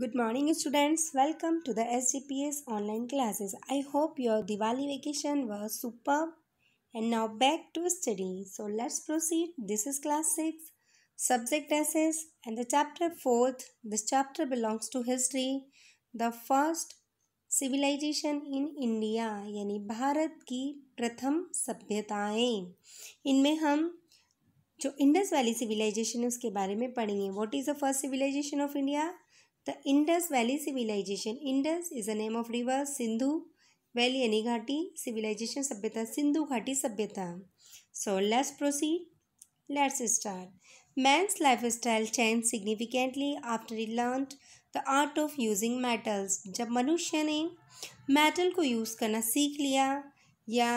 Good morning students welcome to the S G P S online classes I hope your Diwali vacation was super and now back to study so let's proceed this is class six subject SS and the chapter fourth this chapter belongs to history the first civilisation in India यानी भारत की प्रथम सभ्यताएँ इनमें हम जो Indus valley civilisation है उसके बारे में पढ़ेंगे what is the first civilization of India the Indus valley civilization Indus is a name of river Sindhu valley यानी घाटी सिविलाइजेशन सभ्यता सिंधु घाटी सभ्यता so let's proceed let's start man's lifestyle change significantly after he learn the art of using metals जब मनुष्य ने metal को use करना सीख लिया या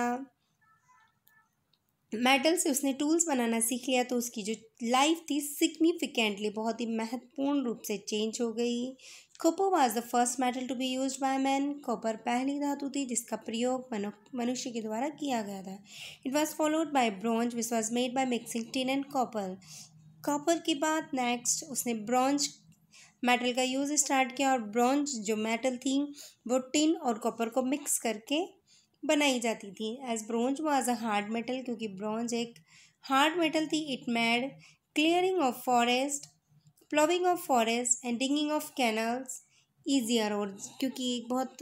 मेटल से उसने टूल्स बनाना सीख लिया तो उसकी जो लाइफ थी सिग्निफिकेंटली बहुत ही महत्वपूर्ण रूप से चेंज हो गई copper was the first metal to be use by man copper पहली धातु थी जिसका प्रयोग मनुष्य के द्वारा किया गया था it was followed by bronze which was made by mixing tin and copper copper के बाद नेक्स्ट उसने ब्रॉन्ज मेटल का यूज़ स्टार्ट किया और ब्रॉन्ज जो मेटल थी वो टिन और कॉपर को मिक्स करके बनाई जाती थी as bronze was a hard metal क्योंकि ब्रॉन्ज एक hard metal thi it made clearing of forest ploughing of forest and digging of canals easier और क्योंकि एक बहुत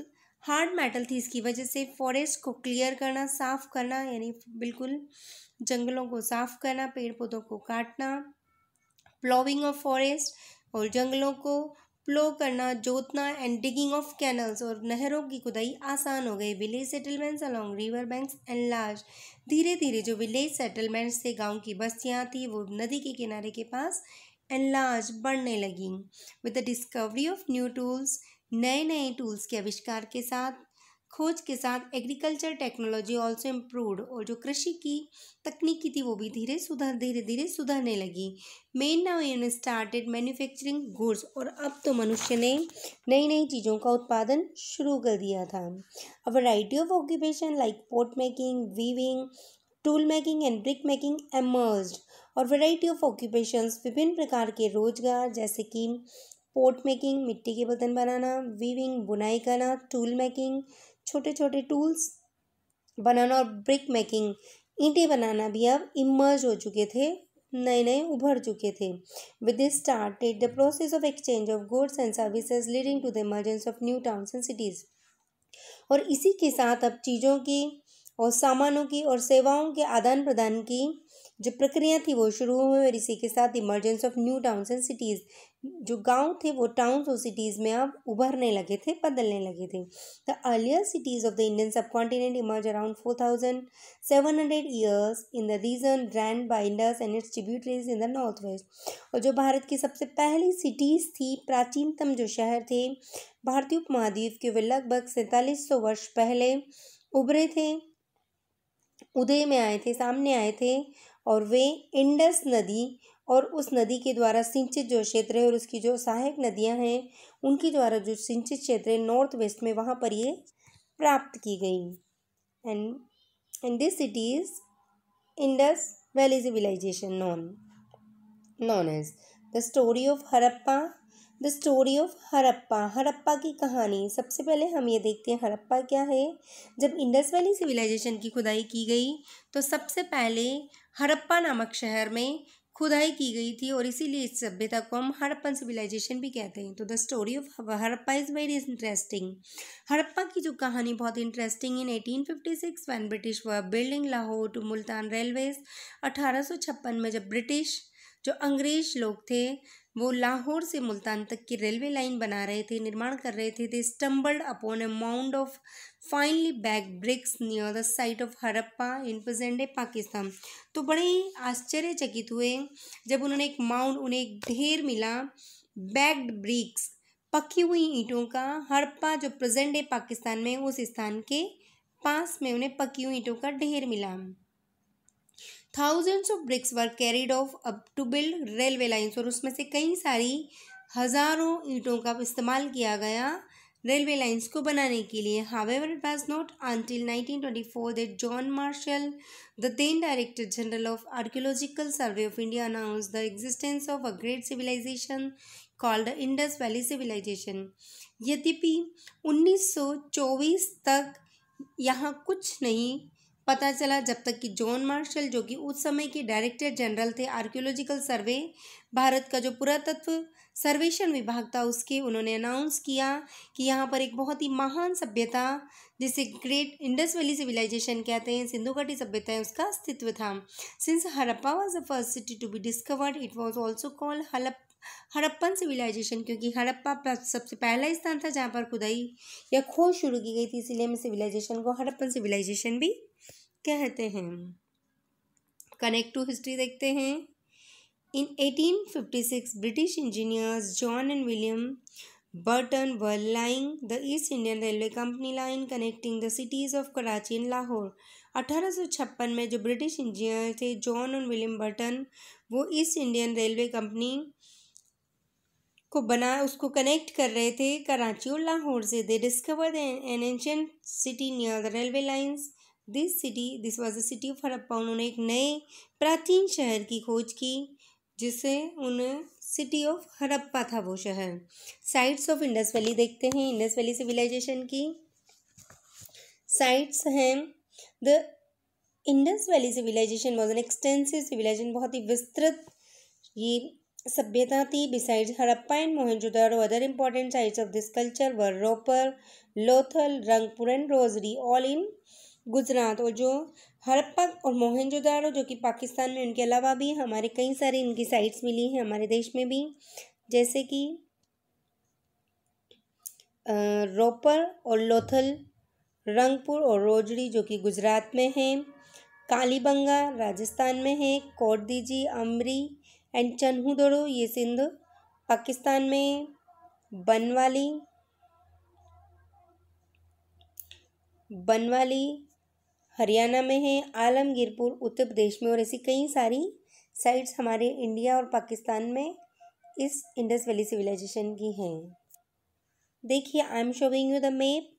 हार्ड मेटल थी इसकी वजह से फॉरेस्ट को क्लियर करना साफ करना यानी बिल्कुल जंगलों को साफ करना पेड़ पौधों को काटना प्लॉविंग ऑफ फॉरेस्ट और जंगलों को प्लो करना जोतना एंड डिगिंग ऑफ कैनल्स और नहरों की खुदाई आसान हो गई village settlements along river banks and large धीरे धीरे जो विलेज सेटलमेंट्स से गांव की बस्तियां थी वो नदी के किनारे के पास एंड लार्ज बढ़ने लगी with the discovery of new tools नए नए टूल्स के आविष्कार के साथ खोज के साथ एग्रीकल्चर टेक्नोलॉजी ऑल्सो इम्प्रूवड और जो कृषि की तकनीकी थी वो भी धीरे सुधर धीरे धीरे सुधरने लगी men now in started manufacturing goods और अब तो मनुष्य ने नई नई चीज़ों का उत्पादन शुरू कर दिया था a variety of occupation like pot making weaving tool making and brick making emerge और वराइटी ऑफ ऑक्यूपेशन विभिन्न प्रकार के रोजगार जैसे कि पोर्ट मेकिंग मिट्टी के बर्तन बनाना वीविंग बुनाई करना टूल मेकिंग छोटे छोटे टूल्स बनाना और ब्रिक मेकिंग ईंटें बनाना भी अब इमर्ज हो चुके थे नए नए उभर चुके थे with this started the process of exchange of goods and services leading to the emergence of new towns and cities और इसी के साथ अब चीज़ों की और सामानों की और सेवाओं के आदान प्रदान की जो प्रक्रिया थी वो शुरू हुई और इसी के साथ emergence of new towns and cities जो गांव थे वो टाउन्स और सिटीज़ में अब उभरने लगे थे बदलने लगे थे the earlier cities of the Indian subcontinent emerge around four thousand seven hundred years in the region drained by Indus and its tributaries in the north west और जो भारत की सबसे पहली सिटीज़ थी प्राचीनतम जो शहर थे भारतीय उपमहाद्वीप के वे लगभग सैंतालीस सौ वर्ष पहले उभरे थे उदय में आए थे सामने आए थे और वे इंडस नदी और उस नदी के द्वारा सिंचित जो क्षेत्र है और उसकी जो सहायक नदियां हैं उनके द्वारा जो सिंचित क्षेत्र है नॉर्थ वेस्ट में वहाँ पर ये प्राप्त की गई and and this cities Indus valley civilization known known as the story of Harappa the story of Harappa Harappa की कहानी सबसे पहले हम ये देखते हैं हड़प्पा क्या है जब इंडस वैली सिविलाइजेशन की खुदाई की गई तो सबसे पहले हड़प्पा नामक शहर में खुदाई की गई थी और इसीलिए इस सभ्यता को हम हड़प्पन सिविलाइजेशन भी कहते हैं तो the story of Harappa is very interesting Harappa की जो कहानी बहुत interesting in 1856 one British were building Lahore to Multan railways अठारह में जब ब्रिटिश जो अंग्रेज लोग थे वो लाहौर से मुल्तान तक की रेलवे लाइन बना रहे थे निर्माण कर रहे थे they stumbled upon a mound of finely baked bricks near the site of Harappa in present Pakistan तो बड़े ही आश्चर्यचकित हुए जब उन्होंने एक माउंड उन्हें एक ढेर मिला बैग्ड ब्रिक्स पकी हुई ईंटों का हड़प्पा जो प्रजेंट है पाकिस्तान में उस स्थान के पास में उन्हें पकी हुई ईंटों का ढेर मिला thousands of bricks were carried off up to build railway lines और उसमें से कई सारी हज़ारों ईंटों का इस्तेमाल किया गया रेलवे लाइन्स को बनाने के लिए however it was not twenty four that John Marshall the then director general of archaeological survey of India announce the existence of a great civilization called Indus valley civilization यद्यपि उन्नीस सौ चौबीस तक यहाँ कुछ नहीं पता चला जब तक कि जॉन मार्शल जो कि उस समय के डायरेक्टर जनरल थे आर्कियोलॉजिकल सर्वे भारत का जो पुरातत्व सर्वेक्षण विभाग था उसके उन्होंने अनाउंस किया कि यहाँ पर एक बहुत ही महान सभ्यता जिसे ग्रेट इंडस वैली सिविलाइजेशन कहते हैं सिंधु घाटी सभ्यता है उसका अस्तित्व था since Harappa was the first city to be discovered it was also called Harap Harappan civilisation क्योंकि हड़प्पा सबसे पहला स्थान था जहाँ पर खुदाई या खोज शुरू की गई थी इसीलिए हम सिविलाइजेशन को हड़प्पन सिविलाइजेशन भी कहते हैं टू हिस्ट्री देखते हैं in 1856 British engineers John and William line the East Indian railway company line connecting the cities of Karachi of Lahore अठारह सौ छप्पन में जो ब्रिटिश इंजीनियर थे जॉन एंड विलियम बर्टन वो ईस्ट इंडियन रेलवे कंपनी को बना उसको कनेक्ट कर रहे थे कराची और लाहौर से they discover an ancient city near the railway lines this city this was the city of Harappa उन्होंने एक नए प्राचीन शहर की खोज की जिसे उन्हें सिटी ऑफ हड़प्पा था वो शहर साइट्स ऑफ इंडस वैली देखते हैं इंडस वैली सिविलाइजेशन की साइट्स हैं the Indus valley civilization was an extensive civilization बहुत ही विस्तृत ये सभ्यता थी besides Harappa and Mohenjodaro other important sites of this culture were Ropar Lothal Rangpur and Rojdi all in Gujarat और जो हड़प्पा और मोहनजोदारो जो कि पाकिस्तान में उनके अलावा भी हमारे कई सारे इनकी साइट्स मिली हैं हमारे देश में भी जैसे कि रोपर और लोथल रंगपुर और रोजड़ी जो कि गुजरात में है कालीबंगा राजस्थान में है कोटदीजी अमरी एंड चन्हूदड़ो ये सिंध पाकिस्तान में बनवाली बनवाली हरियाणा में है आलमगीरपुर उत्तर प्रदेश में और ऐसी कई सारी साइट्स हमारे इंडिया और पाकिस्तान में इस इंडस वैली सिविलाइजेशन की हैं देखिए I am showing you the map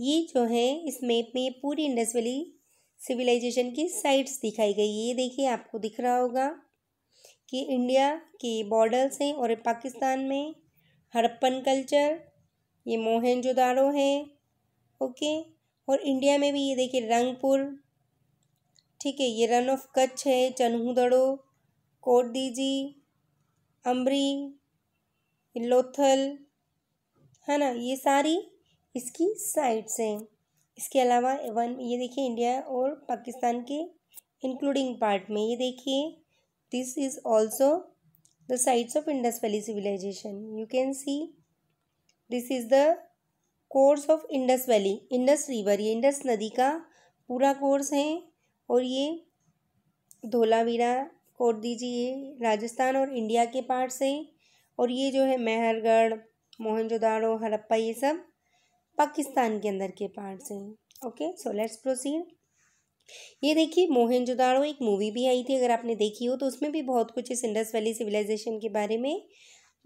ये जो है इस मैप में पूरी इंडस वैली सिविलाइजेशन की साइट्स दिखाई गई ये देखिए आपको दिख रहा होगा कि इंडिया के बॉर्डर्स हैं और पाकिस्तान में हड़प्पन कल्चर ये मोहन जोदारो है ओके और इंडिया में भी ये देखिए रंगपुर ठीक है ये रन ऑफ कच्छ है चनहूदड़ो कोट दीजी अमरी लोथल है ना ये सारी इसकी साइड्स हैं इसके अलावा वन ये देखिए इंडिया और पाकिस्तान के इंक्लूडिंग पार्ट में ये देखिए this is also the sites of Indus valley civilization you can see this is the course of Indus valley Indus river ये इंडस नदी का पूरा कोर्स है और ये धोलावीरा कोड दीजिए राजस्थान और इंडिया के पार्ट से और ये जो है मेहरगढ़ मोहनजोदाड़ो हड़प्पा ये सब पाकिस्तान के अंदर के पार्ट से ओके सो लेट्स प्रोसीड ये देखिए मोहनजोदाड़ो एक मूवी भी आई थी अगर आपने देखी हो तो उसमें भी बहुत कुछ इस इंडस वैली सिविलाइजेशन के बारे में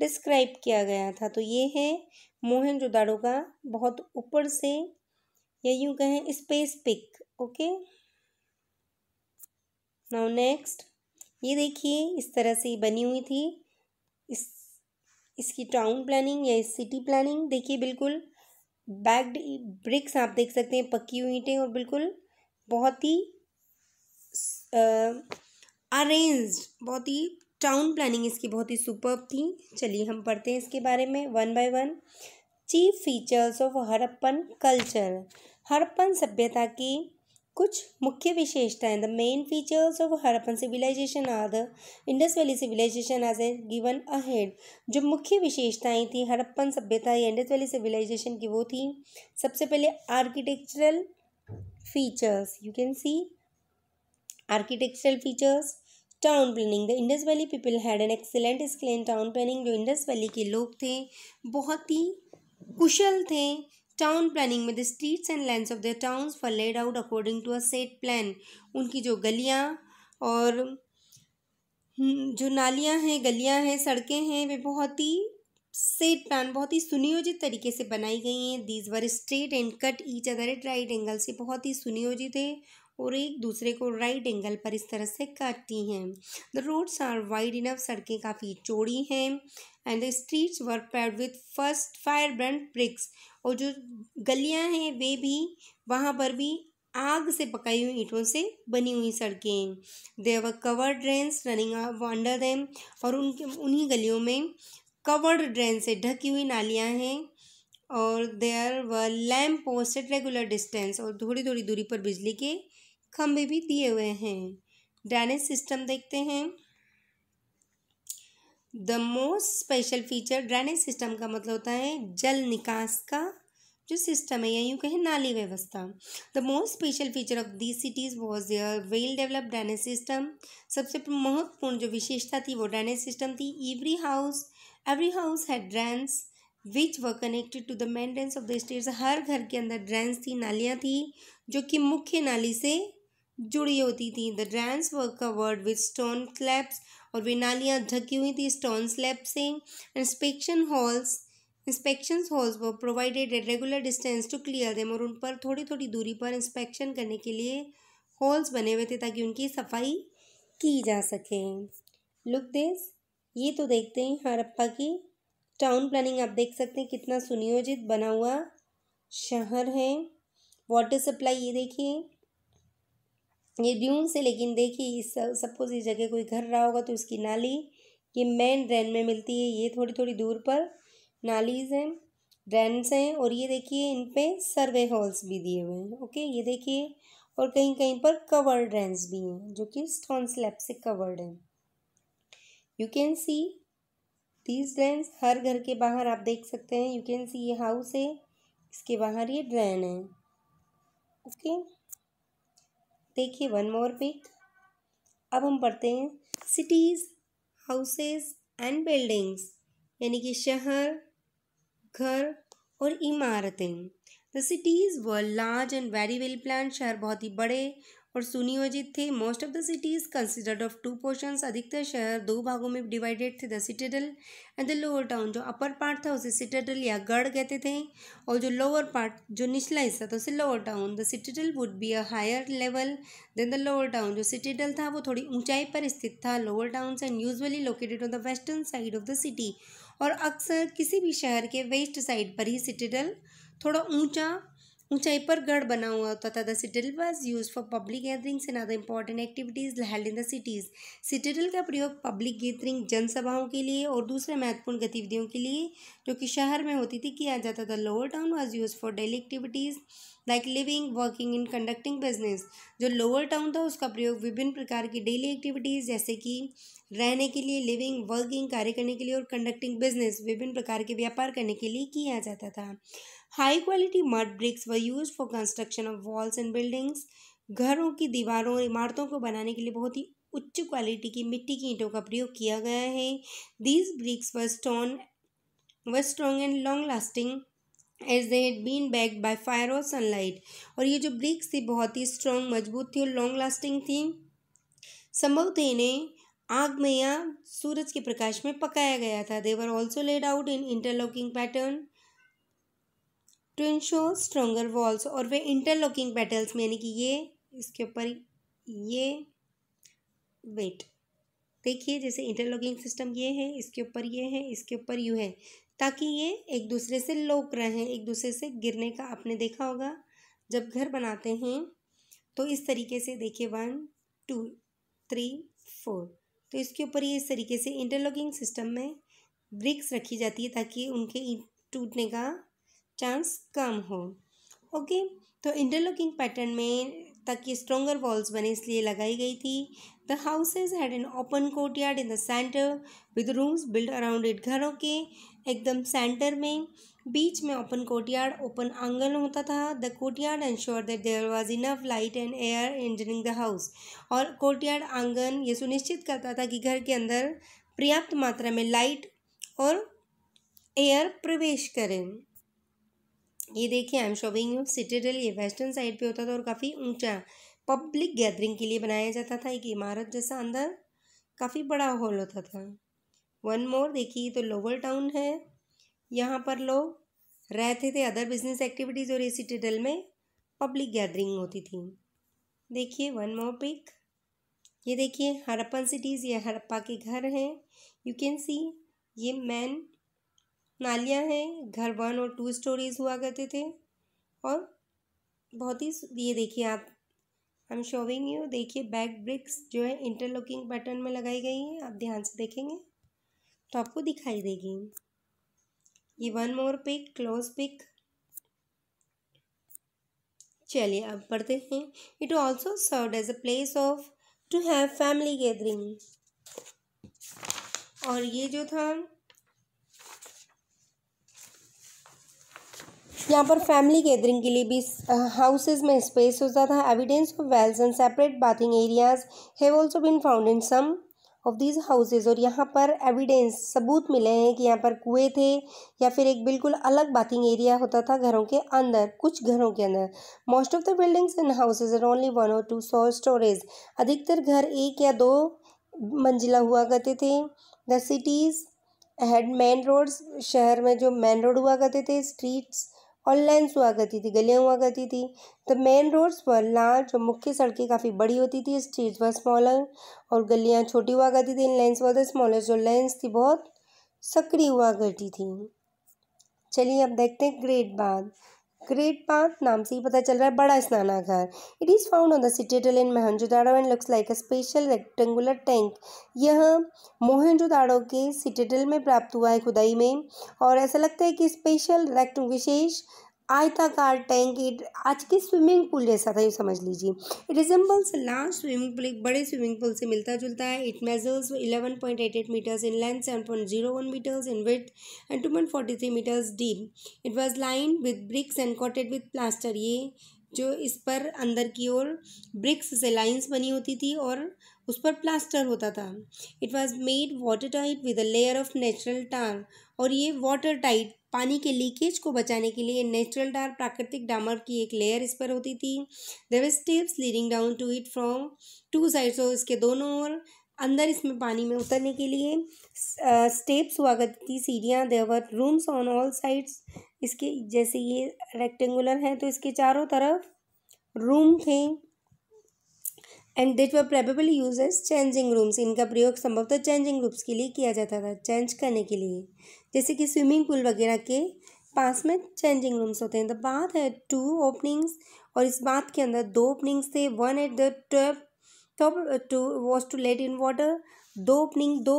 डिस्क्राइब किया गया था तो ये है मोहनजोदाड़ो का बहुत ऊपर से या यूँ कहें space pic okay now next ये देखिए इस तरह से बनी हुई थी इस इसकी टाउन प्लानिंग या सिटी प्लानिंग देखिए बिल्कुल बैग्ड ब्रिक्स आप देख सकते हैं पक्की हुई ईंटें और बिल्कुल बहुत ही अरेंज्ड बहुत ही टाउन प्लानिंग इसकी बहुत ही सुपर थी चलिए हम पढ़ते हैं इसके बारे में one by one chief features of Harappan culture Harappan सभ्यता की कुछ मुख्य विशेषताएं the main features of Harappan civilization are the Indus valley civilization आज ए गिवन अहेड जो मुख्य विशेषताएं थी हड़प्पन सभ्यता या इंडस वैली सिविलाइजेशन की वो थी सबसे पहले architectural features you can see architectural features town planning the Indus valley people had an excellent skill in town planning जो इंडस वैली के लोग थे बहुत ही कुशल थे टाउन प्लानिंग में the streets and lanes of the towns for laid out according to a set plan उनकी जो गलियाँ और हम्म, जो नालियाँ हैं गलियाँ हैं सड़कें हैं वे बहुत ही सेट प्लान बहुत ही सुनियोजित तरीके से बनाई गई हैं these were straight and cut each other at right angle से बहुत ही सुनियोजित है और एक दूसरे को राइट एंगल पर इस तरह से काटती हैं the roads are wide enough सड़कें काफ़ी चौड़ी हैं and the streets were paved with first fire burnt bricks और जो गलियां हैं वे भी वहाँ पर भी आग से पकाई हुई ईंटों से बनी हुई सड़कें they were cover drains running under them और उनके उन्हीं गलियों में कवर्ड ड्रेन से ढकी हुई नालियाँ हैं और देयर व लैम्प पोस्टेड रेगुलर डिस्टेंस और थोड़ी थोड़ी दूरी पर बिजली के खंभे भी दिए हुए हैं ड्रेनेज सिस्टम देखते हैं the most special feature drainage system का मतलब होता है जल निकास का जो सिस्टम है या यूँ कहें नाली व्यवस्था the most special feature of the cities was their well develop drainage system सबसे महत्वपूर्ण जो विशेषता थी वो ड्रेनेज सिस्टम थी every house every house had drains which were connected to the main of the streets हर घर के अंदर ड्रेन्स थी नालियाँ थी जो कि मुख्य नाली से जुड़ी होती थी the drains were covered with stone slabs और वे नालियाँ ढकी हुई थी स्टोन स्लैब से inspection holes inspection holes were provided at regular distance to clear them और उन पर थोड़ी थोड़ी दूरी पर इंस्पेक्शन करने के लिए हॉल्स बने हुए थे ताकि उनकी सफाई की जा सके लुक दिस ये तो देखते हैं हरप्पा की टाउन प्लानिंग आप देख सकते हैं कितना सुनियोजित बना हुआ शहर है वाटर सप्लाई ये देखिए ये ड्यून से लेकिन देखिए इस सपोज इस जगह कोई घर रहा होगा तो इसकी नाली ये मेन ड्रेन में मिलती है ये थोड़ी थोड़ी दूर पर नालीज हैं ड्रेन्स हैं और ये देखिए इन पर सर्वे हॉल्स भी दिए हुए हैं ओके ये देखिए और कहीं कहीं पर कवर्ड ड्रेन्स भी हैं जो कि स्टोन स्लैब से कवर्ड हैं you can see these drains हर घर के बाहर आप देख सकते हैं यू कैन सी ये हाउस है इसके बाहर ये ड्रेन है ओके okay? देखिए वन मोर पे अब हम पढ़ते हैं सिटीज़ हाउसेस एंड बिल्डिंग्स यानी कि शहर घर और इमारतें the cities were large and very well plan शहर बहुत ही बड़े और सुनियोजित थे most of the cities considered of two portion अधिकतर शहर दो भागों में डिवाइडेड थे the citadel and the lower town जो अपर पार्ट था उसे सिटेडल या गढ़ कहते थे और जो लोअर पार्ट जो निचला हिस्सा था उसे lower town the citadel would be a higher level than the lower town जो सिटेडल था वो थोड़ी ऊंचाई पर स्थित था lower town and usually located on the western side of the city और अक्सर किसी भी शहर के वेस्ट साइड पर ही सिटेडल थोड़ा ऊंचा ऊंचाई पर गढ़ बना हुआ होता था the citadel was use for public gatherings and other important activities held in the cities citadel का प्रयोग पब्लिक गैदरिंग जनसभाओं के लिए और दूसरे महत्वपूर्ण गतिविधियों के लिए जो कि शहर में होती थी किया जाता था lower town was use for daily activities like living working and conducting business जो लोअर टाउन था उसका प्रयोग विभिन्न प्रकार की डेली एक्टिविटीज़ जैसे कि रहने के लिए लिविंग वर्किंग कार्य करने के लिए और कंडक्टिंग बिजनेस विभिन्न प्रकार के व्यापार करने के लिए किया जाता था high quality mud bricks were use for construction of walls and buildings घरों की दीवारों और इमारतों को बनाने के लिए बहुत ही उच्च क्वालिटी की मिट्टी की ईंटों का प्रयोग किया गया है these bricks were stone were strong and long lasting as they had been baked by fire और सनलाइट और ये जो ब्रिक्स थी बहुत ही स्ट्रॉन्ग मजबूत थी और लॉन्ग लास्टिंग थी थे इन्हें आग में या सूरज के प्रकाश में पकाया गया था they were also laid out in interlocking pattern to ensure stronger walls और वे इंटरलॉकिंग पेटल्स में यानी कि ये इसके ऊपर ये वेट देखिए जैसे इंटरलॉकिंग सिस्टम ये है इसके ऊपर ये है इसके ऊपर यू है ताकि ये एक दूसरे से लोक रहें एक दूसरे से गिरने का आपने देखा होगा जब घर बनाते हैं तो इस तरीके से देखिए वन टू थ्री फोर तो इसके ऊपर ये इस तरीके से इंटरलॉकिंग सिस्टम में ब्रिक्स रखी जाती है ताकि उनके टूटने का चांस कम हो ओके तो इंटरलॉकिंग पैटर्न में ताकि स्ट्रोंगर वॉल्स बने इसलिए लगाई गई थी the houses had an open courtyard in the centre with rooms built around it घरों के एकदम सेंटर में बीच में ओपन कोर्ट यार्ड ओपन आंगन होता था the courtyard ensure that there was enough light and air entering the house और courtyard आंगन ये सुनिश्चित करता था कि घर के अंदर पर्याप्त मात्रा में लाइट और एयर प्रवेश करें ये देखिए I am showing you citadel ये वेस्टर्न साइड पे होता था और काफ़ी ऊंचा पब्लिक गैदरिंग के लिए बनाया जाता था एक इमारत जैसा अंदर काफ़ी बड़ा हॉल होता था वन मोर देखिए तो लोअर टाउन है यहाँ पर लोग रहते थे अदर बिजनेस एक्टिविटीज़ और ये सिटेडल में पब्लिक गैदरिंग होती थी देखिए वन मोर पिक ये देखिए हड़प्पन सिटीज़ ये हड़प्पा के घर हैं यू कैन सी ये मैन नालियाँ हैं घर वन और टू स्टोरीज हुआ करते थे और बहुत ही ये देखिए आप आई एम शोविंग यू देखिए बैक ब्रिक्स जो है इंटरलॉकिंग पैटर्न में लगाई गई हैं आप ध्यान से देखेंगे तो आपको दिखाई देगी ये one more pic close pic चलिए अब पढ़ते हैं it also serve as a place of to have family gathering और ये जो था यहाँ पर फैमिली गैदरिंग के लिए भी हाउसेज uh, में स्पेस होता था evidence of wells and separate bathing areas have also been found in some of these houses और यहाँ पर एविडेंस सबूत मिले हैं कि यहाँ पर कुएं थे या फिर एक बिल्कुल अलग बाथिंग एरिया होता था घरों के अंदर कुछ घरों के अंदर most of the buildings and houses are only one or two सौ स्टोरेज अधिकतर घर एक या दो मंजिला हुआ करते थे the cities had main roads शहर में जो मेन रोड हुआ करते थे स्ट्रीट्स और लेंस हुआ करती थी गलियाँ हुआ करती थी द मेन रोड्स पर ना जो मुख्य सड़कें काफ़ी बड़ी होती थी स्ट्रीट्स वर स्मॉलर और गलियाँ छोटी हुआ करती थी and lanes were the smaller जो लेंस थी बहुत सक्रिय हुआ करती थी चलिए अब देखते हैं ग्रेट बाद ग्रेट पार्क नाम से ही पता चल रहा है बड़ा स्नानाघर it is found on the citadel in Mohenjodaro and looks like a special rectangular tank यह मोहनजोदाड़ो के सिटेडल में प्राप्त हुआ है खुदाई में और ऐसा लगता है कि स्पेशल रेक्ट विशेष आयताकार टैंक इट आज के स्विमिंग पूल जैसा था ये समझ लीजिए it resembles large swimming pool एक बड़े स्विमिंग पूल से मिलता जुलता है it measures eleven point eight eight metres in length seven point zero one metres in width and two point forty three metres deep it was line with bricks and coated with plaster ये जो इस पर अंदर की ओर BRICS से lines बनी होती थी और उस पर प्लास्टर होता था it was made watertight with a layer of natural tar और ये वाटर टाइट पानी के लीकेज को बचाने के लिए नेचुरल डार प्राकृतिक डामर की एक लेयर इस पर होती थी there is steps leading down to it from two side और इसके दोनों ओर अंदर इसमें पानी में उतरने के लिए स्टेप्स हुआ करती थी सीढ़ियाँ there were rooms on all sides इसके जैसे ये रेक्टेंगुलर हैं तो इसके चारों तरफ रूम थे and these were probably use as changing rooms इनका प्रयोग संभवतः चेंजिंग रूम्स के लिए किया जाता था चेंज करने के लिए जैसे कि स्विमिंग पूल वगैरह के पास में चेंजिंग रूम्स होते हैं the bath has two openings और इस बाथ के अंदर दो ओपनिंग्स थे one at the top top too was to let in water दो ओपनिंग दो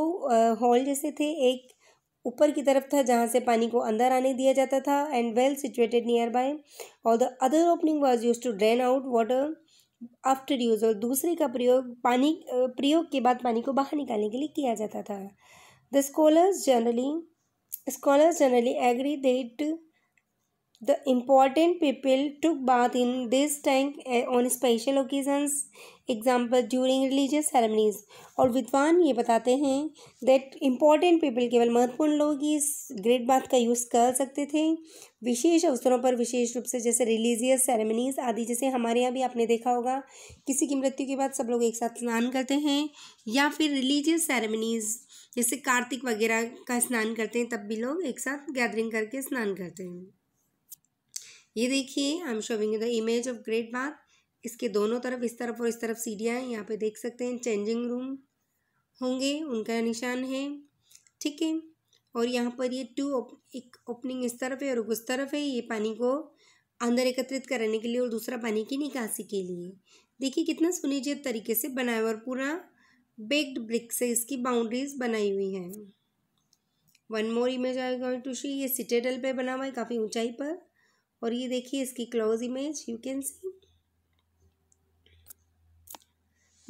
हॉल uh, जैसे थे एक ऊपर की तरफ था जहाँ से पानी को अंदर आने दिया जाता था and well situated nearby और the other opening was use to drain out water after use और दूसरे का प्रयोग पानी प्रयोग के बाद पानी को बाहर निकालने के लिए किया जाता था the scholars generally scholars generally agree that The important people took bath in this tank eh, on special occasions, example during religious ceremonies. और विद्वान ये बताते हैं that important people केवल महत्वपूर्ण लोग ही इस ग्रेट बाथ का यूज़ कर सकते थे विशेष अवसरों पर विशेष रूप से जैसे रिलीजियस सेरेमनीज आदि जैसे हमारे यहाँ भी आपने देखा होगा किसी की मृत्यु के बाद सब लोग एक साथ स्नान करते हैं या फिर रिलीजियस सेरेमनीज जैसे कार्तिक वगैरह का स्नान करते हैं तब भी लोग एक साथ गैदरिंग करके स्नान करते हैं ये देखिए I am showing you the image of great bath इसके दोनों तरफ इस तरफ और इस तरफ सीढ़ियाँ हैं यहाँ पे देख सकते हैं चेंजिंग रूम होंगे उनका निशान है ठीक है और यहाँ पर ये टू उप, एक ओपनिंग इस तरफ है और उस तरफ है ये पानी को अंदर एकत्रित करने के लिए और दूसरा पानी की निकासी के लिए देखिए कितना सुनिश्चित तरीके से बनाया और पूरा बेक्ड ब्रिक से इसकी बाउंड्रीज बनाई हुई है one more image I going to show ये सिटेडल पे बना हुआ है काफ़ी ऊंचाई पर और ये देखिए इसकी close image you can see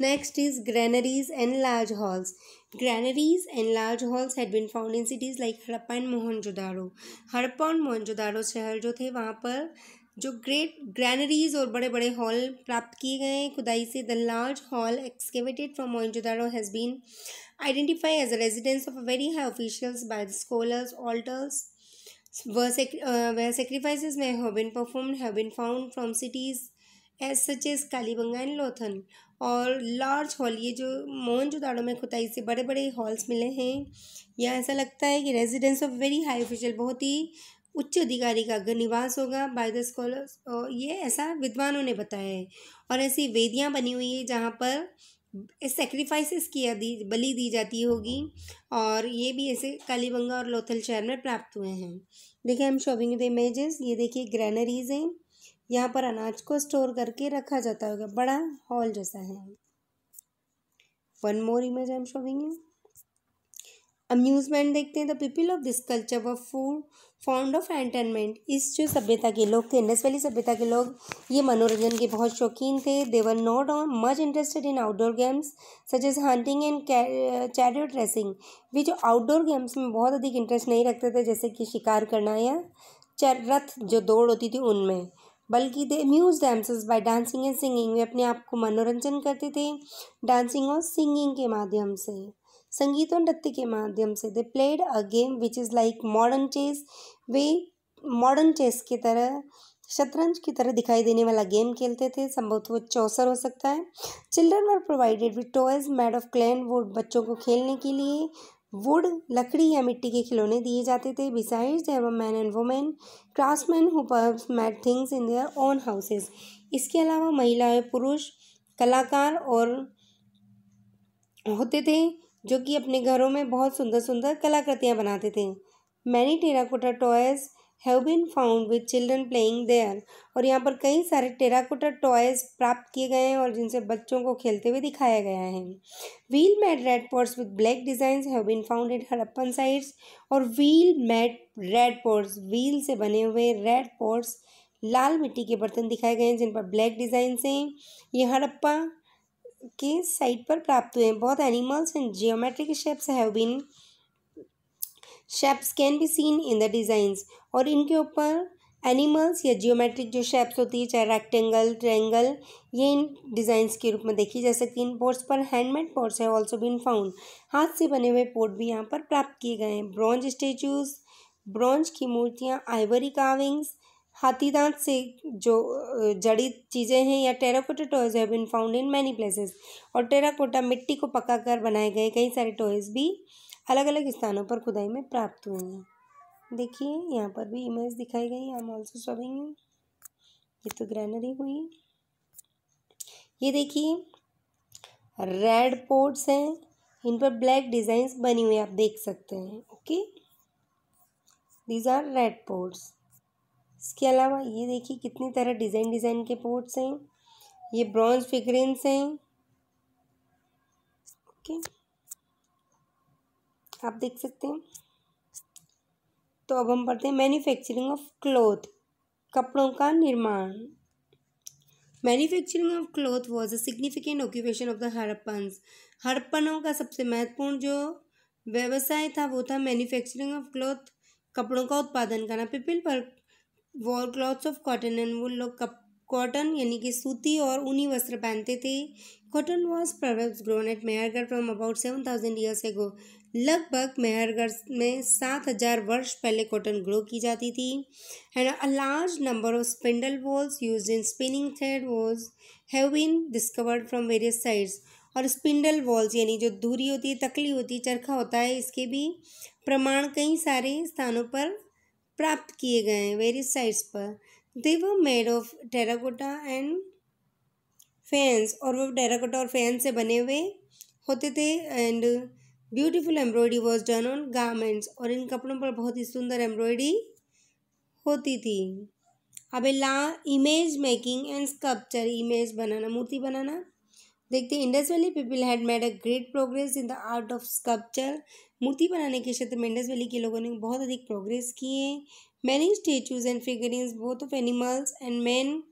next is granaries and large halls Granaries and large halls had been found in cities like Harappa and mohenjo Harappa and Mohenjodaro शहर जो थे वहाँ पर जो ग्रेट ग्रैनरीज और बड़े बड़े हॉल प्राप्त किए गए हैं खुदाई से the large hall excavated from Mohenjodaro has been identify as a residence of a very high officials by the scholars altars where sacrifice may have been perform have been found from cities as such as Kalibangan and Lothal और large hall ये जो मोहन दाड़ों में खुताई से बड़े बड़े halls मिले हैं यहाँ ऐसा लगता है कि residence of very high official बहुत ही उच्च अधिकारी का घर निवास होगा बाय द स्कॉलर्स और ये ऐसा विद्वानों ने बताया है और ऐसी वेदियाँ बनी हुई है जहाँ पर सेक्रीफाइसेस किया दी बलि दी जाती होगी और ये भी ऐसे कालीबंगा और लोथल शहर में प्राप्त हुए हैं देखिए हम शोविंग द इमेजेस ये देखिए ग्रैनरीज हैं यहाँ पर अनाज को स्टोर करके रखा जाता होगा बड़ा हॉल जैसा है one more image I am showing you amusement देखते हैं the people of this culture were fond found of entertainment इस जो सभ्यता के लोग थे इंडस वैली सभ्यता के लोग ये मनोरंजन के बहुत शौकीन थे they were not on much interested in outdoor games such as hunting and chariot racing वे जो आउटडोर गेम्स में बहुत अधिक इंटरेस्ट नहीं रखते थे जैसे कि शिकार करना या रथ जो दौड़ होती थी उनमें बल्कि they amused themselves by dancing and singing वे अपने आप को मनोरंजन करते थे डांसिंग और सिंगिंग के माध्यम से संगीत और नृत्य के माध्यम से they played a game which is like modern chess वे मॉडर्न चेस की तरह शतरंज की तरह दिखाई देने वाला गेम खेलते थे संभवतः वो चौसर हो सकता है children were provided with toys made of clay wood बच्चों को खेलने के लिए वुड लकड़ी या मिट्टी के खिलौने दिए जाते थे besides there were men and women craftsmen who made things in their own houses इसके अलावा महिलाएं पुरुष कलाकार और होते थे जो कि अपने घरों में बहुत सुंदर सुंदर कलाकृतियाँ बनाते थे many terracotta toys have been found with children playing there और यहाँ पर कई सारे टेराकोटा टॉयज़ प्राप्त किए गए हैं और जिनसे बच्चों को खेलते हुए दिखाया गया है wheel made red pots with black design have been found at Harappan sites और wheel made red pots wheel से बने हुए रेड पोर्ट्स लाल मिट्टी के बर्तन दिखाए गए हैं जिन पर ब्लैक डिजाइन हैं ये हड़प्पा के साइट पर प्राप्त हुए हैं बहुत animals and geometric shapes have been shapes can be seen in the designs और इनके ऊपर एनिमल्स या जियोमेट्रिक जो शेप्स होती है चाहे रेक्टेंगल ट्रायंगल ये इन डिज़ाइंस के रूप में देखी जा सकती है इन पोर्ट्स पर handmade pots have also been found हाथ से बने हुए पोर्ट भी यहाँ पर प्राप्त किए गए हैं ब्रॉन्ज स्टेचूज़ ब्रॉन्ज की मूर्तियाँ आइवरी काविंग्स हाथी दांत से जो जड़ी चीज़ें हैं या terracotta toys have been found in many places और टेराकोटा मिट्टी को पका कर बनाए गए कई सारे टॉयज भी अलग अलग स्थानों पर खुदाई में प्राप्त हुए हैं देखिए यहाँ पर भी इमेज दिखाई गई आई एम ऑल्सो शोविंग ये तो ग्रैनरी हुई ये देखिए रेड पोर्ट्स हैं इन पर ब्लैक डिज़ाइंस बनी हुई आप देख सकते हैं okay these are red pots इसके अलावा ये देखिए कितनी तरह डिज़ाइन डिज़ाइन के पोर्ट्स हैं ये ब्रॉन्ज फिगरेंस हैं ओके आप देख सकते हैं तो अब हम पढ़ते हैं मैन्युफैक्चरिंग ऑफ क्लोथ कपड़ों का निर्माण manufacturing of cloth was a significant occupation of the Harappans हड़प्पनों का सबसे महत्वपूर्ण जो व्यवसाय था वो था मैन्युफैक्चरिंग ऑफ क्लोथ कपड़ों का उत्पादन करना पीपल पर wore clothes of cotton and वो लोग कॉटन यानी कि सूती और ऊनी वस्त्र पहनते थे cotton was probably grown at Mehrgarh from about seven thousand years ago लगभग मेहरगढ़ में सात हजार वर्ष पहले कॉटन ग्रो की जाती थी and a large number of spindle whorls use in spinning thread whorls have been discovered from various sites और स्पिंडल वॉल्स यानी जो धूरी होती है तकली होती है चरखा होता है इसके भी प्रमाण कई सारे स्थानों पर प्राप्त किए गए हैं वेरिस साइट्स पर वो made of terracotta and faience और वो टेराकोटा और फैंस से बने हुए होते थे and beautiful embroidery was done on garments और इन कपड़ों पर बहुत ही सुंदर एम्ब्रॉयडरी होती थी अब ला image making and sculpture image बनाना मूर्ति बनाना देखते हैं Indus valley people had made a great progress in the art of sculpture मूर्ति बनाने के क्षेत्र में इंडस वैली के लोगों ने बहुत अधिक प्रोग्रेस किए many statues and figuring both of animals and man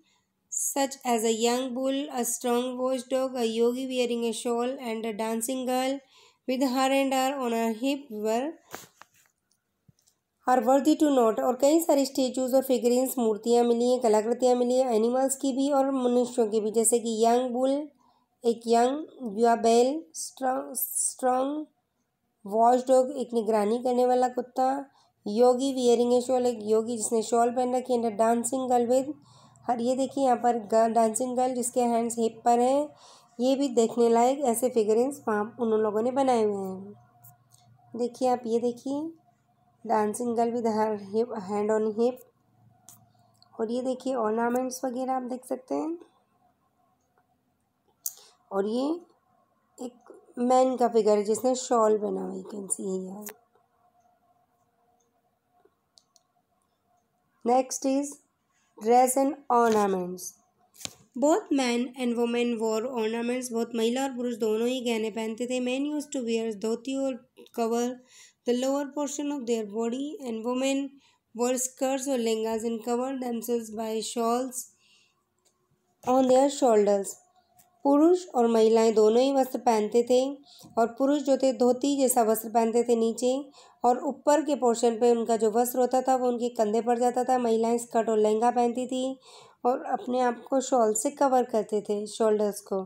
such as a young bull a strong watch dog a yogi wearing a shawl and a dancing girl with her hand are on her hip were are worthy to note और कई सारी स्टेचूज़ और फिगरिंग्स मूर्तियाँ मिली हैं कलाकृतियाँ मिली हैं animals की भी और मनुष्यों की भी जैसे कि यंग बुल एक यंग युवा बैल स्ट्रॉन्ग स्ट्रॉन्ग डॉग एक निगरानी करने वाला कुत्ता योगी वियरिंग ए शॉल एक योगी जिसने शॉल पहन रखी है डांसिंग गर्ल विद और ये देखिए यहाँ पर डांसिंग गर्ल जिसके हैंड्स हिप पर हैं ये भी देखने लायक ऐसे फिगरिंग्स वहाँ उन लोगों ने बनाए हुए हैं देखिए आप ये देखिए dancing girl with hip hand on hip और ये देखिए ऑर्नामेंट्स वगैरह आप देख सकते हैं और ये एक मैन का फिगर है जिसने शॉल पहना हुआ यू कैन सी है next is dress and ornaments बहुत man and women wore ornaments बहुत महिला और पुरुष दोनों ही गहने पहनते थे man use to wear dhoti और cover the lower portion of their body and women wore skirts और lehengas and cover themselves by shawls on their shoulders पुरुष और महिलाएं दोनों ही वस्त्र पहनते थे और पुरुष जो थे धोती जैसा वस्त्र पहनते थे नीचे और ऊपर के पोर्शन पे उनका जो वस्त्र होता था वो उनके कंधे पर जाता था महिलाएं स्कर्ट और लहंगा पहनती थी और अपने आप को शॉल से कवर करते थे शोल्डर्स को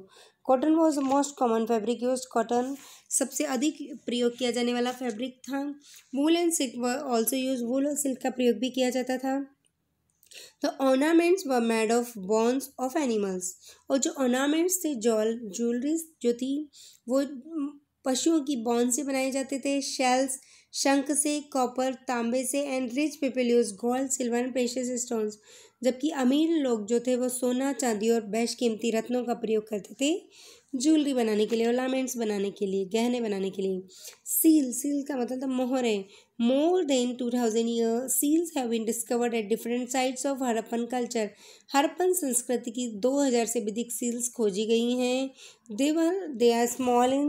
cotton was most common fabric use cotton सबसे अधिक प्रयोग किया जाने वाला फैब्रिक था wool and silk also use wool और सिल्क का प्रयोग भी किया जाता था the ornaments were made of bones of animals और जो ऑर्नामेंट्स थे जॉल ज्वेलरीज जो थी वो पशुओं की बॉन्स से बनाए जाते थे शेल्स शंख से कॉपर तांबे से and rich people use gold silver and precious stones जबकि अमीर लोग जो थे वो सोना चांदी और बेश कीमती रत्नों का प्रयोग करते थे ज्वेलरी बनाने के लिए ऑर्नामेंट्स बनाने के लिए गहने बनाने के लिए सील सील का मतलब था मोहरें More than 2000 year seals have been discovered at different sites of Harappan culture. Harappan संस्कृति की 2000 से अधिक seals खोजी गई हैं They were they are small in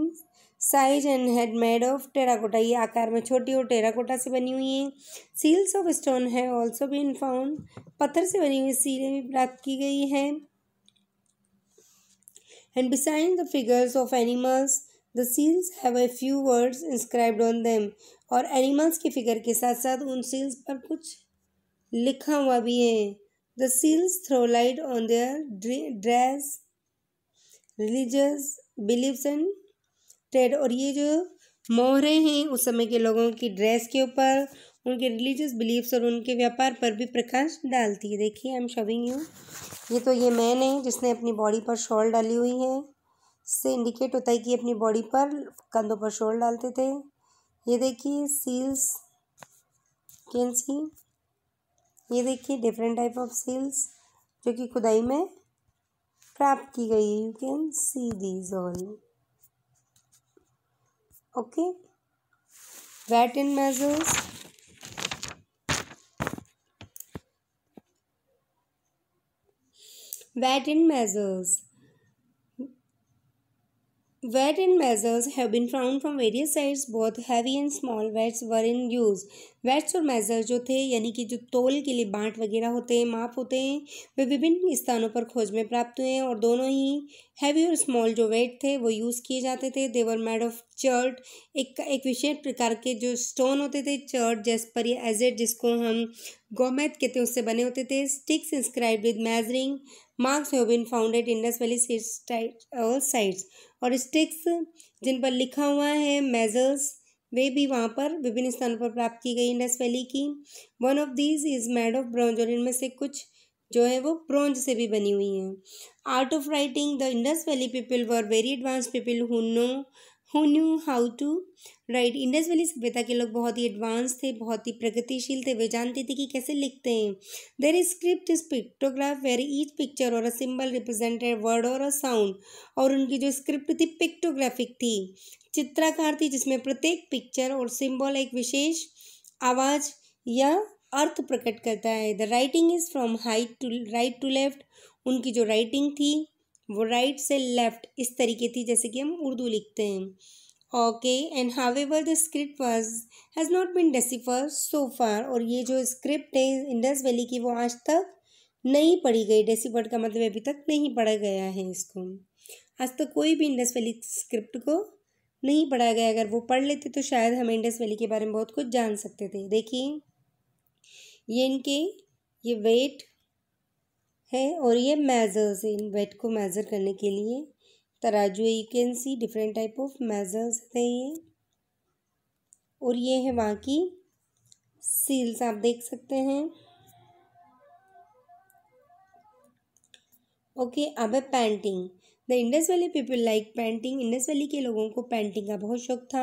size and had made of terracotta ये आकार में छोटी और टेराकोटा से बनी हुई है seals of stone has also been found पत्थर से बनी हुई सीलें भी प्राप्त की गई हैं and beside the figures of animals the seals have a few words inscribed on them और एनिमल्स के फिगर के साथ साथ उन सील्स पर कुछ लिखा हुआ भी है the seals throw light on their dress religious beliefs and trade और ये जो मोहरे हैं उस समय के लोगों की ड्रेस के ऊपर उनके रिलीजियस बिलीव्स और उनके व्यापार पर भी प्रकाश डालती है देखिए आई एम शविंग यू ये तो ये मैन है जिसने अपनी बॉडी पर शॉल डाली हुई है से इंडिकेट होता है कि अपनी बॉडी पर कंधों पर शोल डालते थे ये देखिए सील्स कैन सी ये देखिए डिफरेंट टाइप ऑफ सील्स जो कि खुदाई में प्राप्त की गई है you can see these all okay weight in measures weight in measures weight and measures have been found from various sites both heavy and small weights were in use. Weights और measure जो थे यानी कि जो तोल के लिए बांट वगैरह होते हैं माप होते हैं वे विभिन्न स्थानों पर खोज में प्राप्त हुए हैं और दोनों ही हैवी और स्मॉल जो वेट थे वो यूज़ किए जाते थे देवर मेड ऑफ चर्ट एक एक विशेष प्रकार के जो स्टोन होते थे चर्ट पर या एजेड जिसको हम गोमैथ कहते हैं उससे बने होते थे sticks inscribe with measuring marks have been founded Indus valley sites और स्टिक्स जिन पर लिखा हुआ है मेजल्स वे भी वहाँ पर विभिन्न स्थानों पर प्राप्त की गई इंडस वैली की one of these is made of bronze और इनमें से कुछ जो है वो ब्रॉन्ज से भी बनी हुई हैं art of writing the Indus valley people were very advance people who know who knew how to write Indus valley सभ्यता के लोग बहुत ही एडवांस थे बहुत ही प्रगतिशील थे वे जानते थे कि कैसे लिखते हैं there is script is pictograph where each picture और अ सिंबल रिप्रेजेंटेड वर्ड और अ साउंड और उनकी जो स्क्रिप्ट थी पिक्टोग्राफिक थी चित्राकार थी जिसमें प्रत्येक पिक्चर और सिंबल एक विशेष आवाज़ या अर्थ प्रकट करता है the writing is from right to right to left उनकी जो राइटिंग थी वो राइट से लेफ़्ट इस तरीके थी जैसे कि हम उर्दू लिखते हैं okay and however the script was has not been decipher so far और ये जो स्क्रिप्ट है इंडस वैली की वो आज तक नहीं पढ़ी गई डेसीफर्ड का मतलब अभी तक नहीं पढ़ा गया है इसको आज तक तो कोई भी इंडस वैली स्क्रिप्ट को नहीं पढ़ा गया अगर वो पढ़ लेते तो शायद हम इंडस वैली के बारे में बहुत कुछ जान सकते थे देखिए ये इनके ये वेट है और ये मेज़र्स इन वेट को मेज़र करने के लिए तराजू you can see different type of measures है ये और ये है वहाँ की सील्स आप देख सकते हैं ओके अब है painting the Indus valley people like painting Indus valley के लोगों को पेंटिंग का बहुत शौक था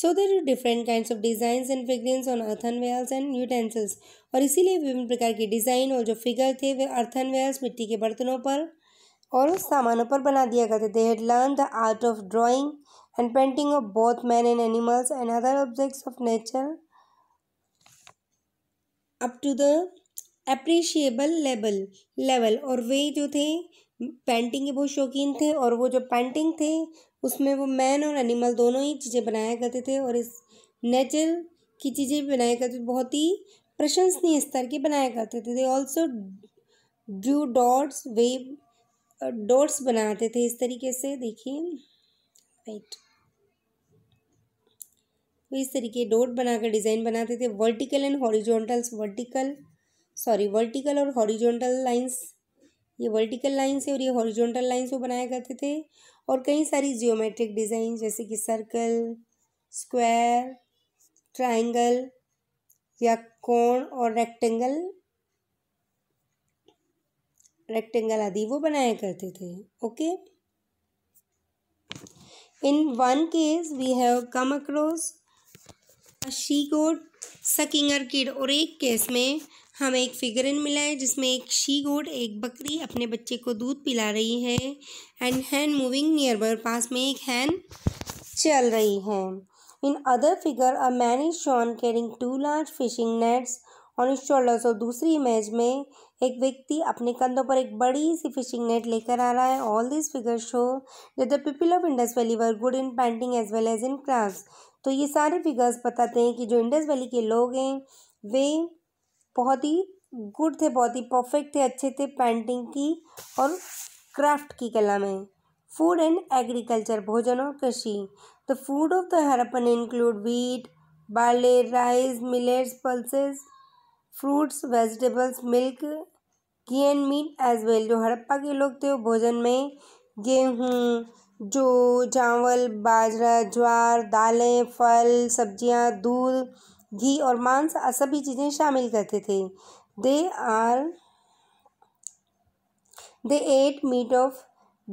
so there different kind of design and fragrance on earthen wells and utensils और इसीलिए विभिन्न प्रकार के डिज़ाइन और जो फिगर थे वे अर्थन वेल्स मिट्टी के बर्तनों पर और सामानों पर बना दिया करते थे had learn the art of drawing and painting of both man and animals and other objects of nature up to the appreciable level level और वे जो थे पेंटिंग के बहुत शौकीन थे और वो जो पेंटिंग थे उसमें वो मैन और एनिमल दोनों ही चीज़ें बनाया करते थे और इस नेचर की चीज़ें भी बनाया करते थे बहुत ही प्रशंसनीय स्तर के बनाया करते थे दे ऑल्सो ड्रू डॉट्स वे डॉट्स बनाते थे इस तरीके से देखिए राइट तो इस तरीके डॉट बनाकर डिज़ाइन बनाते थे vertical and horizontals vertical sorry vertical और हॉरिजॉन्टल लाइंस ये वर्टिकल लाइन से और ये हॉरिजॉन्टल लाइन से बनाया करते थे और कई सारी जियोमेट्रिक डिज़ाइन जैसे कि सर्कल स्क्वायर ट्राइंगल या कोण और रेक्टेंगल रेक्टेंगल आदि वो बनाया करते थे okay in one case we have come across she goat suckling her kid और एक केस में हमें एक फिगरन मिला है जिसमें एक शी गोड एक बकरी अपने बच्चे को दूध पिला रही है एंड हैंड मूविंग नियर बर पास में एक हैंड चल रही है in other figure a man is shown carrying two large fishing nets on his shoulders और दूसरी इमेज में एक व्यक्ति अपने कंधों पर एक बड़ी सी फिशिंग नेट लेकर आ रहा है all this figure show that the people of Indus valley were good in painting as well as in craft तो ये सारे फिगर्स बताते हैं कि जो इंडस वैली के लोग हैं वे बहुत ही गुड थे बहुत ही परफेक्ट थे अच्छे थे पेंटिंग की और क्राफ्ट की कला में फूड एंड एग्रीकल्चर भोजन और कृषि the food of the Harappan include wheat barley rice millets pulses fruits vegetables milk ghee and meat as well जो हड़प्पा के लोग थे वो भोजन में गेहूँ जो चावल बाजरा ज्वार दालें फल सब्जियाँ दूध घी और मांस सभी चीज़ें शामिल करते थे they are they ate meat of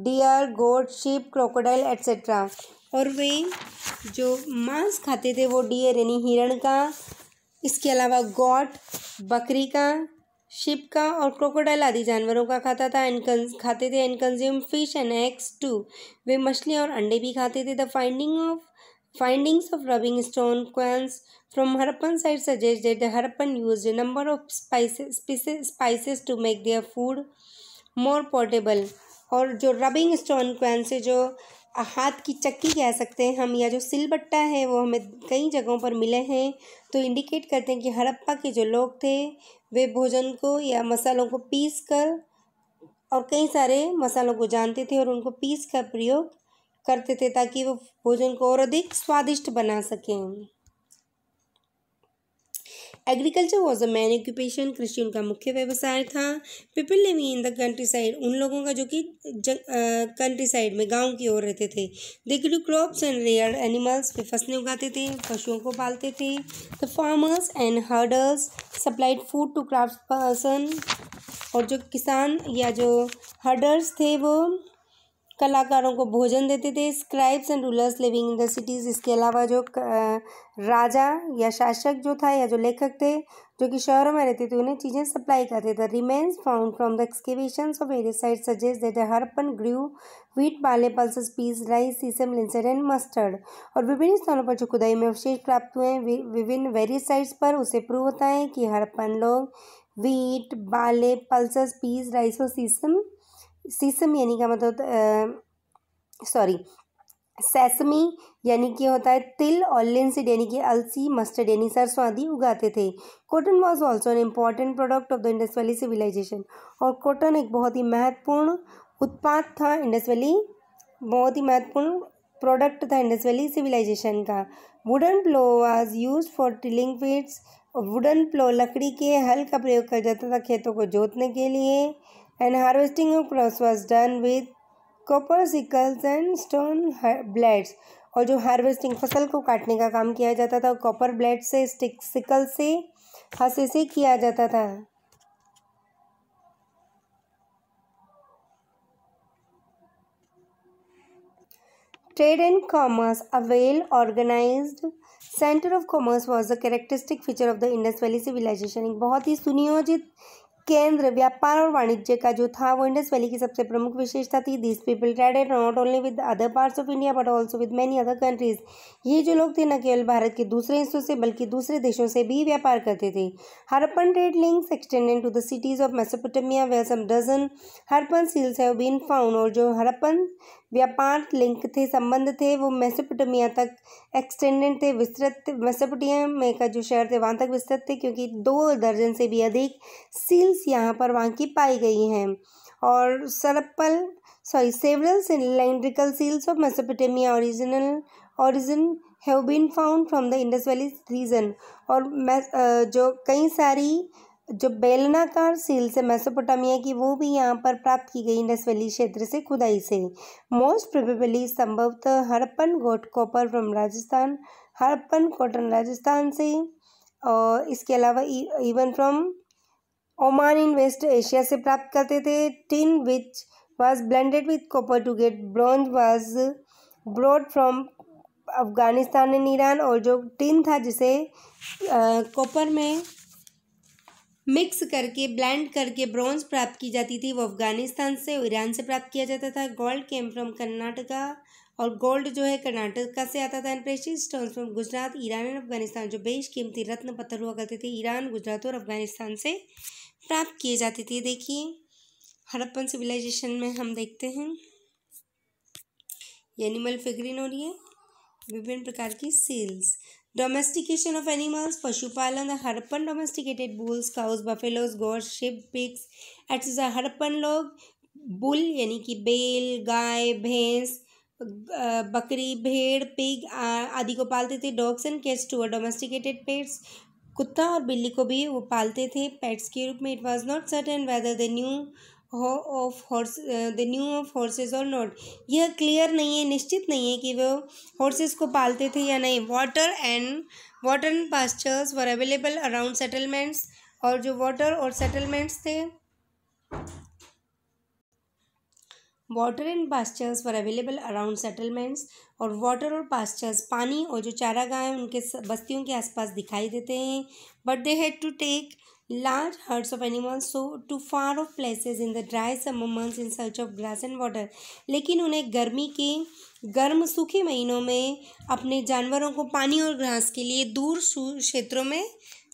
deer goat sheep crocodile etcetera और वे जो मांस खाते थे वो डियर यानी हिरण का इसके अलावा गोट बकरी का शिप का और क्रोकोडाइल आदि जानवरों का खाता था एंड खाते थे and consume fish and eggs too वे मछलियाँ और अंडे भी खाते थे the finding of Findings of rubbing stone coins from Harappan site suggest that the Harappan used a number of spices, spices, spices to make their food more portable. और जो rubbing stone coin से जो हाथ की चक्की कह सकते हैं हम या जो सिलबट्टा है वो हमें कई जगहों पर मिले हैं तो इंडिकेट करते हैं कि हड़प्पा के जो लोग थे वे भोजन को या मसालों को पीस कर और कई सारे मसालों को जानते थे और उनको पीस कर प्रयोग करते थे ताकि वो भोजन को और अधिक स्वादिष्ट बना सकें agriculture was a main occupation कृषि उनका मुख्य व्यवसाय था people living in the countryside उन लोगों का जो कि कंट्री साइड में गांव की ओर रहते थे they grew crops and rear animals पे फसलें उगाते थे पशुओं को पालते थे the farmers and herders supplied food to craft person और जो किसान या जो हर्डर्स थे वो कलाकारों को भोजन देते थे scribes and rulers living in the cities इसके अलावा जो राजा या शासक जो था या जो लेखक थे जो कि शहरों में रहते थे उन्हें चीज़ें सप्लाई करते थे remains found from the excavation of various sites suggest that Harappan grew wheat barley pulse peas rice sesame linseed and mustard और विभिन्न स्थानों पर जो खुदाई में अवशेष प्राप्त हुए हैं विभिन्न वेरियस साइट्स पर उसे प्रूव होता है कि हरपन लोग wheat barley pulse peas rice और सीसम सीसम यानी का मतलब सॉरी सेसमी यानी कि होता है तिल और लिंसिड यानी कि अलसी मस्टर्ड यानी सरसों आदि उगाते थे cotton was also an important product of the Indus valley civilization और कॉटन एक बहुत ही महत्वपूर्ण उत्पाद था इंडस वैली बहुत ही महत्वपूर्ण प्रोडक्ट था इंडस वैली सिविलाइजेशन का wooden plough was use for tilling fields wooden plough लकड़ी के हल का प्रयोग किया जाता था खेतों को जोतने के लिए and harvesting of crops was done with copper sickles and stone blades और जो हार्वेस्टिंग फसल को काटने का काम किया जाता था कॉपर ब्लेड से स्टिक सिकल से हंसे से किया जाता था trade and commerce a well organise centre of commerce was a characteristic feature of the Indus valley civilization एक बहुत ही सुनियोजित केंद्र व्यापार और वाणिज्य का जो था वो इंडस वैली की सबसे प्रमुख विशेषता थी this people traded not only with other parts of India but also with many other countries ये जो लोग थे न केवल भारत के दूसरे हिस्सों से बल्कि दूसरे देशों से भी व्यापार करते थे Harappan trade links extended to the cities of Mesopotamia where some dozen Harappan seals have been found और जो हरपन व्यापार लिंक थे संबंध थे वो मेसोपोटामिया तक एक्सटेंडेड थे विस्तृत मेसोपोटामिया में का जो शहर थे वहाँ तक विस्तृत थे क्योंकि दो दर्जन से भी अधिक सील बॉडीज यहाँ पर वहाँ की पाई गई हैं और several sorry several cylindrical seals of Mesopotamia original origin have been found from the Indus valley region और जो कई सारी जो बेलनाकार सील से मेसोपोटामिया की वो भी यहाँ पर प्राप्त की गई इंडस वैली क्षेत्र से खुदाई से मोस्ट प्रोबेबली संभवतः Harappan got copper from Rajasthan Harappan cotton Rajasthan से और इसके अलावा even e, from Oman in West Asia से प्राप्त करते थे tin which was blended with copper to get bronze was brought from Afghanistan and Iran और जो टिन था जिसे कॉपर में मिक्स करके ब्लेंड करके ब्रॉन्ज प्राप्त की जाती थी वो अफगानिस्तान से ईरान से प्राप्त किया जाता था गोल्ड केम फ्रॉम कर्नाटका और गोल्ड जो है कर्नाटका से आता था and precious stones from Gujarat Iran and Afghanistan जो बेश कीमती रत्न पत्थर हुआ करते थे ईरान गुजरात और अफगानिस्तान से प्राप्त किए जाते थे देखिए हड़प्पन सिविलाइजेशन में हम देखते हैं एनिमल फिगरिन और ये विभिन्न प्रकार की सेल्स डोमेस्टिकेशन ऑफ एनिमल्स पशुपालन Harappan domesticated bulls cows buffaloes goats sheep pigs etcetera Harappan लोग बुल यानी कि बेल गाय भैंस बकरी भेड़ पिग आदि को पालते थे dogs and cats to domesticated pets कुत्ता और बिल्ली को भी वो पालते थे पेट्स के रूप में it was not certain whether the knew of horse the knew of horses और नॉट यह क्लियर नहीं है निश्चित नहीं है कि वो हॉर्सेज को पालते थे या नहीं water and water and pastures were available around settlements और जो वाटर और सेटलमेंट्स थे water and pastures for available around settlements और वाटर और पास्चर्स पानी और जो चारागाह हैं उनके बस्तियों के आसपास दिखाई देते हैं but they had to take large herds of animals so to far off places in the dry summer months in search of grass and water लेकिन उन्हें गर्मी के गर्म सूखे महीनों में अपने जानवरों को पानी और घास के लिए दूर क्षेत्रों में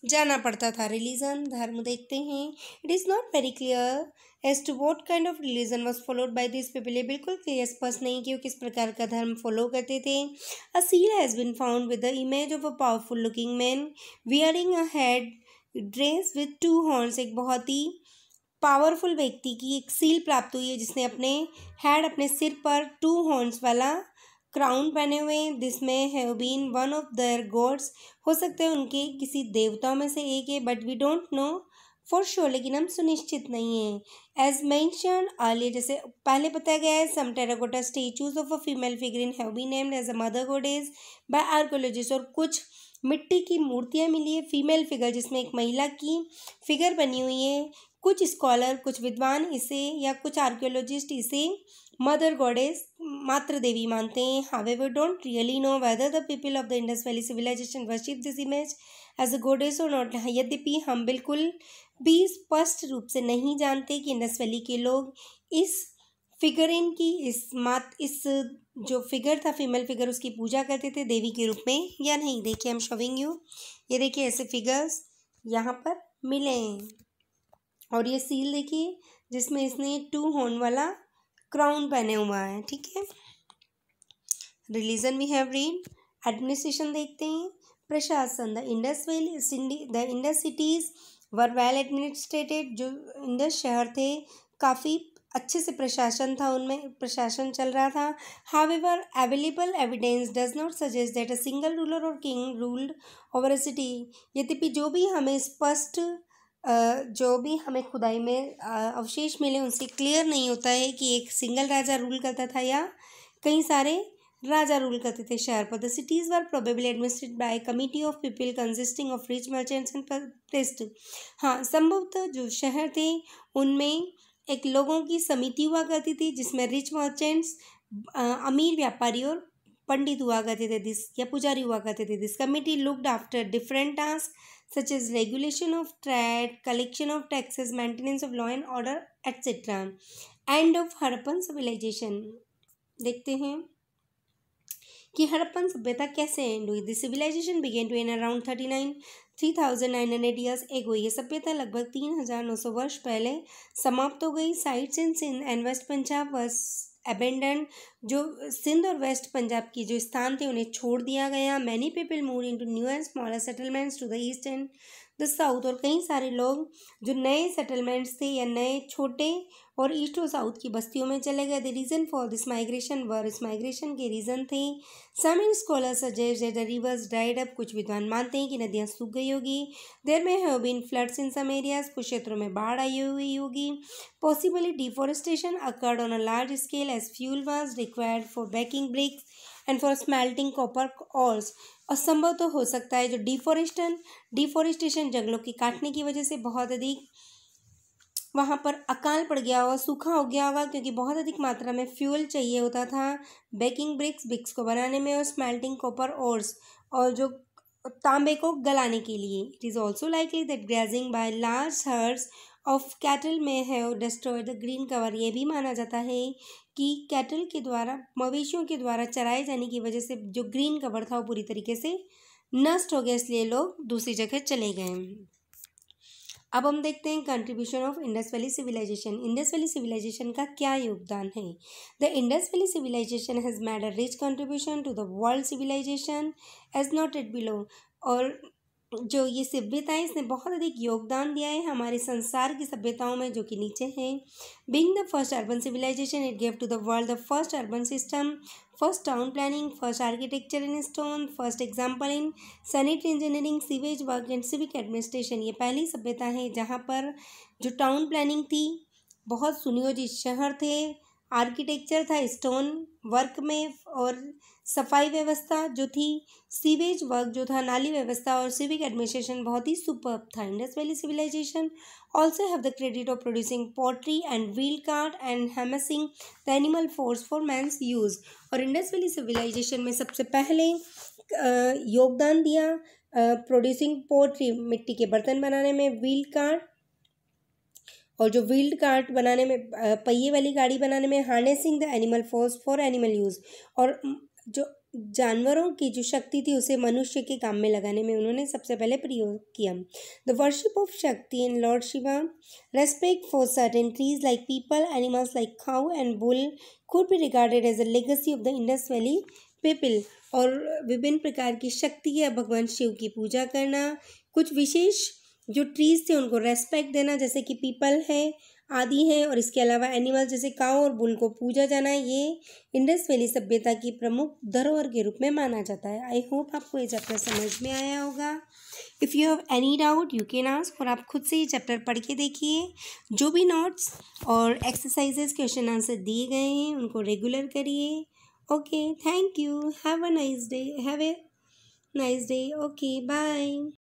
जाना पड़ता था रिलीजन धर्म देखते हैं it is not very clear as to what kind of religion was followed by this people ये बिल्कुल क्लियर स्पष्ट नहीं कि वो किस प्रकार का धर्म फॉलो करते थे a seal has been found with the image of a powerful looking man wearing a head dress with two horns एक बहुत ही पावरफुल व्यक्ति की एक सील प्राप्त हुई है जिसने अपने हेड अपने सिर पर टू हॉर्न्स वाला क्राउन पहने हुए जिसमें have been one of their gods हो सकते हैं उनके किसी देवताओं में से एक है but we don't know for sure लेकिन हम सुनिश्चित नहीं हैं एज मैंशन आलिए जैसे पहले बताया गया है some terracotta statues of a female figure in have been named as a mother goddess by archaeologist और कुछ मिट्टी की मूर्तियाँ मिली है फीमेल फिगर जिसमें एक महिला की फिगर बनी हुई है कुछ स्कॉलर कुछ विद्वान इसे या कुछ आर्कियोलॉजिस्ट इसे मदर गॉडेस मातृ देवी मानते हैं however we don't really know whether the people of the Indus valley civilization worship this image as a goddess or not यद्यपि हम बिल्कुल भी स्पष्ट रूप से नहीं जानते कि नस वैली के लोग इस फिगर इनकी इस मात इस जो फिगर था फीमेल फिगर उसकी पूजा करते थे देवी के रूप में या नहीं देखिए हम शोविंग यू ये देखिए ऐसे फिगर्स यहाँ पर मिले हैं और ये सील देखिए जिसमें इसने टू हॉर्न वाला क्राउन पहने हुआ है ठीक है religion we have read administration देखते हैं प्रशासन the Indus valley the Indus cities were well administrated जो इंडस शहर थे काफ़ी अच्छे से प्रशासन था उनमें प्रशासन चल रहा था however available evidence does not suggest that a single ruler or king ruled over a city यद्यपि जो भी हमें स्पष्ट जो भी हमें खुदाई में अवशेष मिले उनसे क्लियर नहीं होता है कि एक सिंगल राजा रूल करता था या कई सारे राजा रूल करते थे शहर पर the cities were probably administrate by committee of people consisting of rich merchants and priest हाँ संभवतः जो शहर थे उनमें एक लोगों की समिति हुआ करती थी जिसमें रिच मर्चेंट्स अमीर व्यापारी और पंडित हुआ करते थे दिस या पुजारी हुआ करते थे this committee looked after different task such is regulation of trade collection of taxes maintenance of law and order etcetera end of Harappan civilization देखते हैं कि हड़प्पन सभ्यता कैसे एंड हुई the civilization began to end around thirty nine three thousand nine hundred years हुई यह सभ्यता लगभग तीन हज़ार नौ सौ वर्ष पहले समाप्त हो गई sites in Sindh and west Punjab abandon जो सिंध और वेस्ट पंजाब की जो स्थान थे उन्हें छोड़ दिया गया many people move into new and smaller settlements to the east and the south और कई सारे लोग जो नए सेटलमेंट्स थे या नए छोटे और ईस्ट और साउथ की बस्तियों में चले गए the reason for this migration were इस माइग्रेशन के रीज़न थे some in scholar suggest the rivers dried up कुछ विद्वान मानते हैं कि नदियाँ सूख गई होगी there may have been floods in some areas कुछ क्षेत्रों में बाढ़ आई हुई होगी possibly deforestation occurred on a large scale as fuel was required for baking bricks and for smelting copper also असंभव तो हो सकता है जो डिफॉरेस्टन डिफॉरेस्टेशन जंगलों की काटने की वजह से बहुत अधिक वहाँ पर अकाल पड़ गया होगा सूखा हो गया होगा क्योंकि बहुत अधिक मात्रा में फ्यूल चाहिए होता था बेकिंग ब्रिक्स ब्रिक्स को बनाने में और स्मेल्टिंग कॉपर ओर्स और जो तांबे को गलाने के लिए it is also likely that grazing by large herds of cattle में है और डिस्ट्रॉय द ग्रीन कवर ये भी माना जाता है कि कैटल के द्वारा मवेशियों के द्वारा चराए जाने की वजह से जो ग्रीन कवर था वो पूरी तरीके से नष्ट हो गया इसलिए लोग दूसरी जगह चले गए अब हम देखते हैं contribution of Indus valley civilization Indus valley civilization का क्या योगदान है the Indus valley civilization has made a rich contribution to the world civilization as noted below और जो ये सभ्यता है इसने बहुत अधिक योगदान दिया है हमारे संसार की सभ्यताओं में जो कि नीचे हैं being the first urban civilization it gave to the world the first urban system first town planning, first architecture in stone, first example in sanitary engineering, sewage work and civic administration. ये पहली सभ्यता है जहाँ पर जो town planning थी बहुत सुनियोजित शहर थे आर्किटेक्चर था स्टोन वर्क में और सफाई व्यवस्था जो थी सीवेज वर्क जो था नाली व्यवस्था और सिविक एडमिनिस्ट्रेशन बहुत ही सुपर था Indus valley civilization also have the credit of producing pottery and wheel cart and harnessing the animal force for man's use और इंडस वैली सिविलाइजेशन में सबसे पहले योगदान दिया प्रोड्यूसिंग पोट्री मिट्टी के बर्तन बनाने में व्हील कार्ड और जो व्हील्ड कार्ट बनाने में पहिए वाली गाड़ी बनाने में harnessing the animal force for animal use और जो जानवरों की जो शक्ति थी उसे मनुष्य के काम में लगाने में उन्होंने सबसे पहले प्रयोग किया the worship of Shakti in lord Shiva respect for certain trees like peepal animals like cow and bull could be regarded as a legacy of the Indus valley people और विभिन्न प्रकार की शक्ति या भगवान शिव की पूजा करना कुछ विशेष जो ट्रीज़ थे उनको रेस्पेक्ट देना जैसे कि पीपल है आदि हैं और इसके अलावा एनिमल जैसे काओ और बुल को पूजा जाना ये इंडस वैली सभ्यता की प्रमुख धरोहर के रूप में माना जाता है आई होप आपको ये चैप्टर समझ में आया होगा if you have any doubt you can ask और आप खुद से ये चैप्टर पढ़ के देखिए जो भी नोट्स और एक्सरसाइजेज क्वेश्चन आंसर दिए गए हैं उनको रेगुलर करिए okay thank you have a nice day have a nice day okay bye